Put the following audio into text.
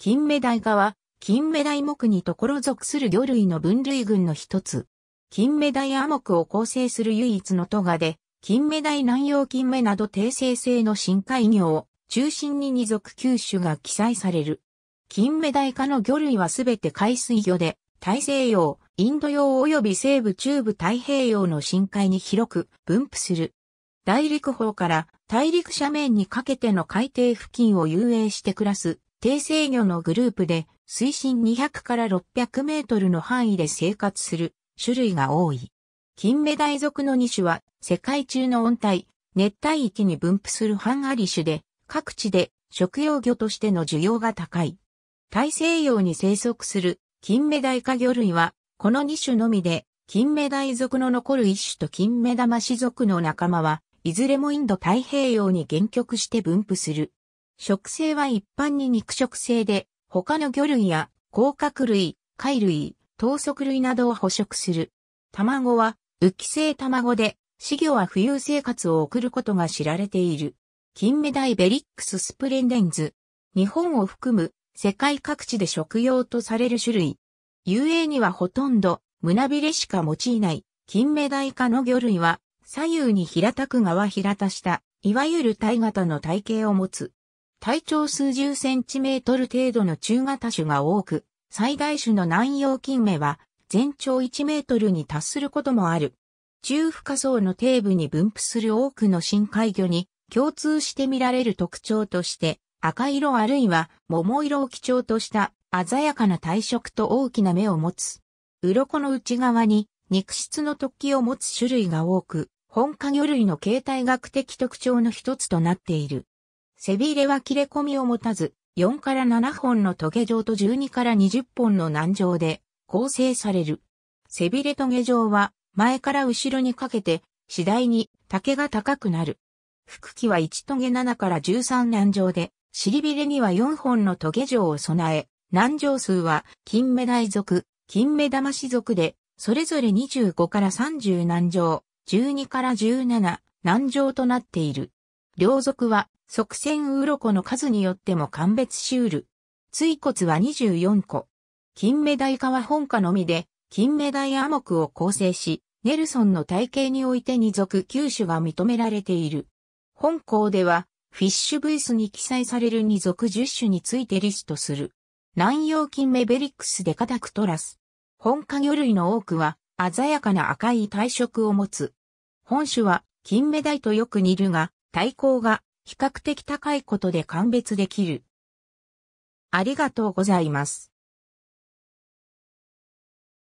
金目鯛科は、金目鯛目にところ属する魚類の分類群の一つ。金目鯛亜目を構成する唯一のトガで、金目鯛南洋金目など低生性の深海魚を中心に二属九種が記載される。金目鯛科の魚類はすべて海水魚で、大西洋、インド洋及び西部中部太平洋の深海に広く分布する。大陸方から大陸斜面にかけての海底付近を遊泳して暮らす低制魚のグループで水深200から600メートルの範囲で生活する種類が多い。金目鯛属の2種は世界中の温帯、熱帯域に分布するハンアリ種で各地で食用魚としての需要が高い。大西洋に生息する金目鯛化魚類はこの2種のみで金目鯛属の残る一種と金目玉種属の仲間はいずれもインド太平洋に限局して分布する。食性は一般に肉食性で、他の魚類や甲殻類、貝類、糖足類などを捕食する。卵は、浮き性卵で、死魚は浮遊生活を送ることが知られている。金目鯛ベリックススプレンデンズ。日本を含む世界各地で食用とされる種類。遊泳にはほとんど胸びれしか用いない金目鯛科の魚類は左右に平たく側平たしたいわゆる体型の体型を持つ。体長数十センチメートル程度の中型種が多く、最大種の南洋金目は全長1メートルに達することもある。中深層の底部に分布する多くの深海魚に共通して見られる特徴として赤色あるいは桃色を基調とした鮮やかな体色と大きな目を持つ。鱗の内側に肉質の突起を持つ種類が多く、本科魚類の形態学的特徴の一つとなっている。背びれは切れ込みを持たず、4から7本の棘状と12から20本の軟状で構成される。背びれ棘状は前から後ろにかけて次第に竹が高くなる。腹器は1棘7から13軟状で、尻びれには4本の棘状を備え、軟状数は金目大属、金目玉子属で、それぞれ25から30軟状、12から17軟状となっている。両族は側線鱗の数によっても鑑別しうる。椎骨は24個。金目鯛科は本家のみで、金目鯛亜目を構成し、ネルソンの体系において二属9種が認められている。本校では、フィッシュブイスに記載される二属10種についてリストする。南洋金メベリックスデカタクトラス。本科魚類の多くは、鮮やかな赤い体色を持つ。本種は、金目鯛とよく似るが、対抗が比較的高いことで鑑別できる。ありがとうございます。